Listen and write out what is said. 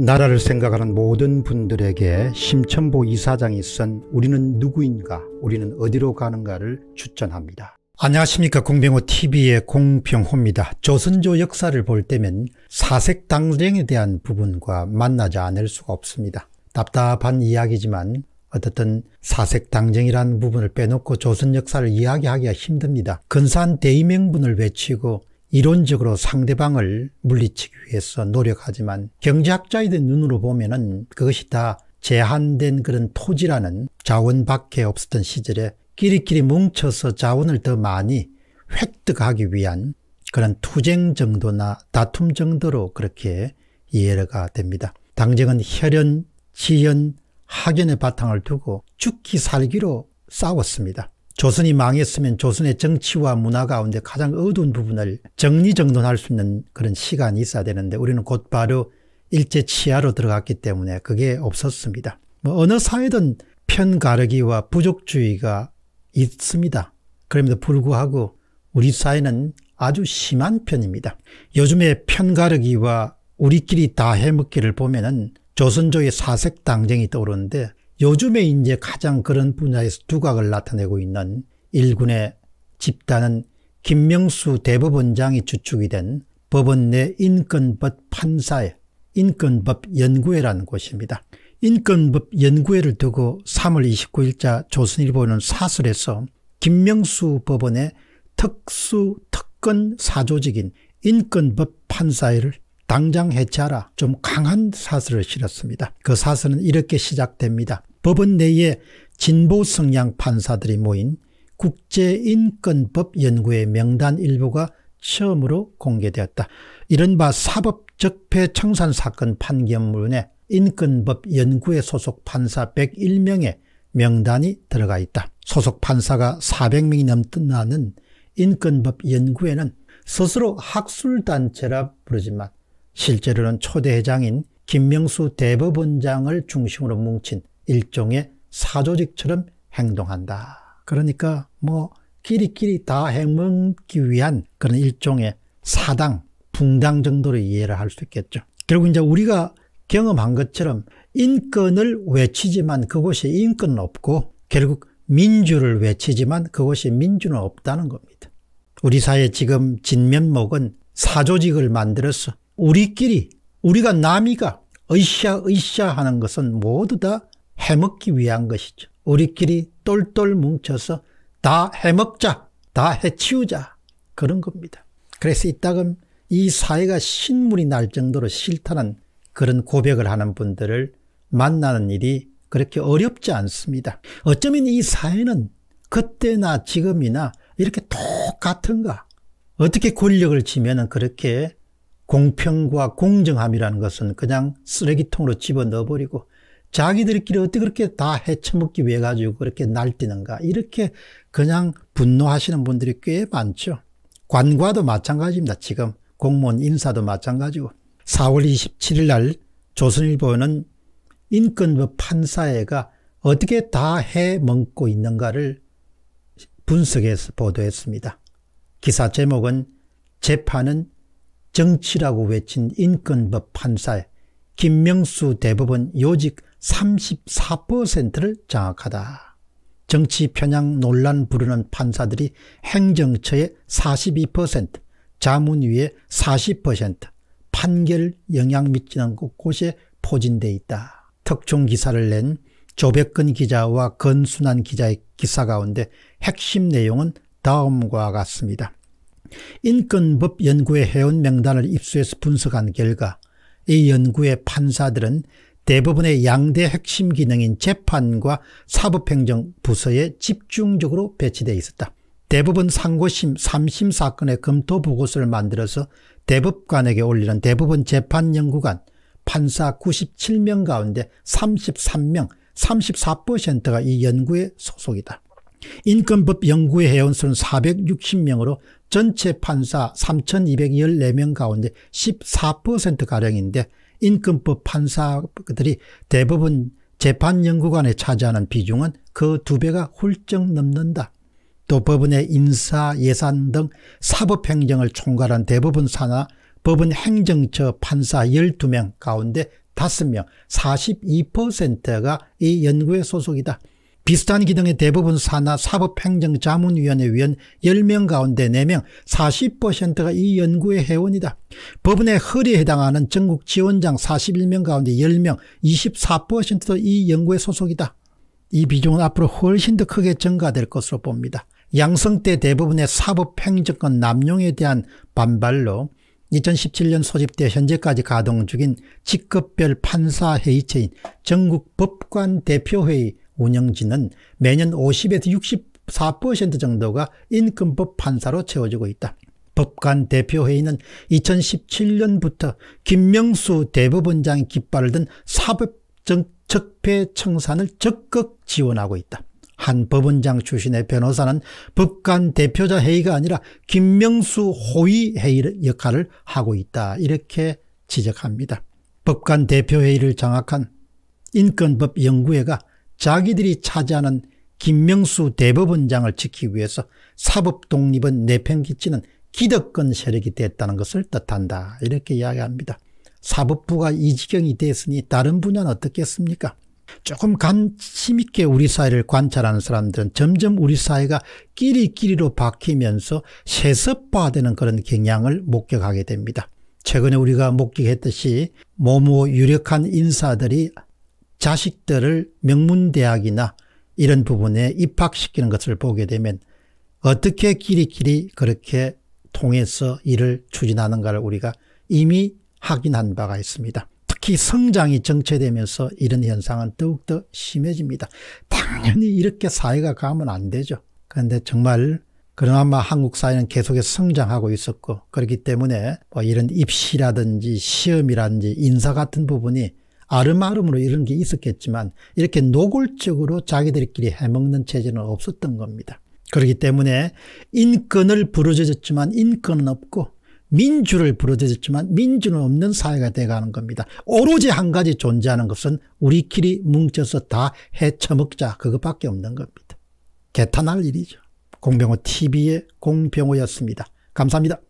나라를 생각하는 모든 분들에게 심천보 이사장이 쓴 우리는 누구인가 우리는 어디로 가는가를 추천합니다. 안녕하십니까 공병호TV의 공병호입니다. 조선조 역사를 볼 때면 사색당쟁에 대한 부분과 만나지 않을 수가 없습니다. 답답한 이야기지만 어떻든 사색당쟁이라는 부분을 빼놓고 조선 역사를 이야기하기가 힘듭니다. 근사한 대의명분을 외치고 이론적으로 상대방을 물리치기 위해서 노력하지만 경제학자이든 눈으로 보면은 그것이 다 제한된 그런 토지라는 자원밖에 없었던 시절에 끼리끼리 뭉쳐서 자원을 더 많이 획득하기 위한 그런 투쟁 정도나 다툼 정도로 그렇게 이해가 됩니다. 당정은 혈연, 지연, 학연의 바탕을 두고 죽기 살기로 싸웠습니다. 조선이 망했으면 조선의 정치와 문화 가운데 가장 어두운 부분을 정리정돈할 수 있는 그런 시간이 있어야 되는데 우리는 곧바로 일제 치하로 들어갔기 때문에 그게 없었습니다. 뭐 어느 사회든 편가르기와 부족주의가 있습니다. 그럼에도 불구하고 우리 사회는 아주 심한 편입니다. 요즘에 편가르기와 우리끼리 다 해먹기를 보면은 조선조의 사색 당쟁이 떠오르는데 요즘에 이제 가장 그런 분야에서 두각을 나타내고 있는 일군의 집단은 김명수 대법원장이 주축이 된 법원 내 인권법 판사의 인권법 연구회라는 곳입니다. 인권법 연구회를 두고 3월 29일자 조선일보는 사설에서 김명수 법원의 특수 특권 사조직인 인권법 판사회를 당장 해체하라 좀 강한 사설을 실었습니다. 그 사설은 이렇게 시작됩니다. 법원 내에 진보 성향 판사들이 모인 국제인권법 연구회 명단 일부가 처음으로 공개되었다. 이른바 사법적폐 청산 사건 판결문에 인권법 연구에 소속 판사 101명의 명단이 들어가 있다. 소속 판사가 400명이 넘는 인권법 연구에는 스스로 학술단체라 부르지만 실제로는 초대 회장인 김명수 대법원장을 중심으로 뭉친 일종의 사조직처럼 행동한다. 그러니까 뭐 끼리끼리 다 해먹기 위한 그런 일종의 사당, 붕당 정도로 이해를 할 수 있겠죠. 결국 이제 우리가 경험한 것처럼 인권을 외치지만 그곳이 인권은 없고 결국 민주를 외치지만 그것이 민주는 없다는 겁니다. 우리 사회 지금 진면목은 사조직을 만들어서 우리끼리 우리가 남이가 으쌰으쌰 하는 것은 모두 다 해먹기 위한 것이죠. 우리끼리 똘똘 뭉쳐서 다 해먹자, 다 해치우자 그런 겁니다. 그래서 이따금 이 사회가 신물이 날 정도로 싫다는 그런 고백을 하는 분들을 만나는 일이 그렇게 어렵지 않습니다. 어쩌면 이 사회는 그때나 지금이나 이렇게 똑같은가? 어떻게 권력을 지면은 그렇게 공평과 공정함이라는 것은 그냥 쓰레기통으로 집어넣어버리고 자기들끼리 어떻게 그렇게 다헤쳐먹기 위해 가지고 그렇게 날뛰는가 이렇게 그냥 분노하시는 분들이 꽤 많죠. 관과도 마찬가지입니다. 지금 공무원 인사도 마찬가지고 4월 27일 날 조선일보는 인권법 판사회가 어떻게 다 해먹고 있는가를 분석해서 보도했습니다. 기사 제목은 재판은 정치라고 외친 인권법 판사회 김명수 대법원 요직 34%를 장악하다. 정치 편향 논란 부르는 판사들이 행정처의 42%, 자문위의 40%, 판결 영향 미치는 곳곳에 포진돼 있다. 특종 기사를 낸 조백근 기자와 건순한 기자의 기사 가운데 핵심 내용은 다음과 같습니다. 인권법 연구의 회원 명단을 입수해서 분석한 결과 이 연구의 판사들은 대부분의 양대 핵심 기능인 재판과 사법행정 부서에 집중적으로 배치되어 있었다. 대부분 상고심, 3심 사건의 검토 보고서를 만들어서 대법관에게 올리는 대부분 재판연구관, 판사 97명 가운데 33명, 34%가 이 연구에 소속이다. 인권법 연구의 회원수는 460명으로 전체 판사 3214명 가운데 14%가량인데 인권법 판사들이 대부분 재판연구관에 차지하는 비중은 그 두 배가 훌쩍 넘는다. 또 법원의 인사, 예산 등 사법행정을 총괄한 대법원 사나 법원 행정처 판사 12명 가운데 5명 42%가 이 연구에 소속이다. 비슷한 기능의 대부분 산하 사법행정자문위원회 위원 10명 가운데 4명 40%가 이 연구의 회원이다. 법원의 허리에 해당하는 전국 지원장 41명 가운데 10명 24%도 이 연구에 소속이다. 이 비중은 앞으로 훨씬 더 크게 증가될 것으로 봅니다. 양성 때 대부분의 사법행정권 남용에 대한 반발로 2017년 소집돼 현재까지 가동 중인 직급별 판사회의체인 전국법관대표회의 운영진은 매년 50에서 64% 정도가 인근법 판사로 채워지고 있다. 법관 대표회의는 2017년부터 김명수 대법원장 깃발을 든 사법적 적폐 청산을 적극 지원하고 있다. 한 법원장 출신의 변호사는 법관 대표자 회의가 아니라 김명수 호위 회의 역할을 하고 있다. 이렇게 지적합니다. 법관 대표회의를 장악한 인권법 연구회가 자기들이 차지하는 김명수 대법원장을 지키기 위해서 사법 독립은 내팽개치는 기득권 세력이 됐다는 것을 뜻한다. 이렇게 이야기합니다. 사법부가 이 지경이 됐으니 다른 분야는 어떻겠습니까? 조금 관심 있게 우리 사회를 관찰하는 사람들은 점점 우리 사회가 끼리끼리로 박히면서 세습화되는 그런 경향을 목격하게 됩니다. 최근에 우리가 목격했듯이 모모 유력한 인사들이 자식들을 명문대학이나 이런 부분에 입학시키는 것을 보게 되면 어떻게 길이길이 그렇게 통해서 일을 추진하는가를 우리가 이미 확인한 바가 있습니다. 특히 성장이 정체되면서 이런 현상은 더욱더 심해집니다. 당연히 이렇게 사회가 가면 안 되죠. 그런데 정말 그나마 한국 사회는 계속해서 성장하고 있었고 그렇기 때문에 뭐 이런 입시라든지 시험이라든지 인사 같은 부분이 아름아름으로 이런 게 있었겠지만 이렇게 노골적으로 자기들끼리 해먹는 체제는 없었던 겁니다. 그렇기 때문에 인권을 부르짖었지만 인권은 없고 민주를 부르짖었지만 민주는 없는 사회가 돼가는 겁니다. 오로지 한 가지 존재하는 것은 우리끼리 뭉쳐서 다 헤쳐먹자 그것밖에 없는 겁니다. 개탄할 일이죠. 공병호 TV의 공병호였습니다. 감사합니다.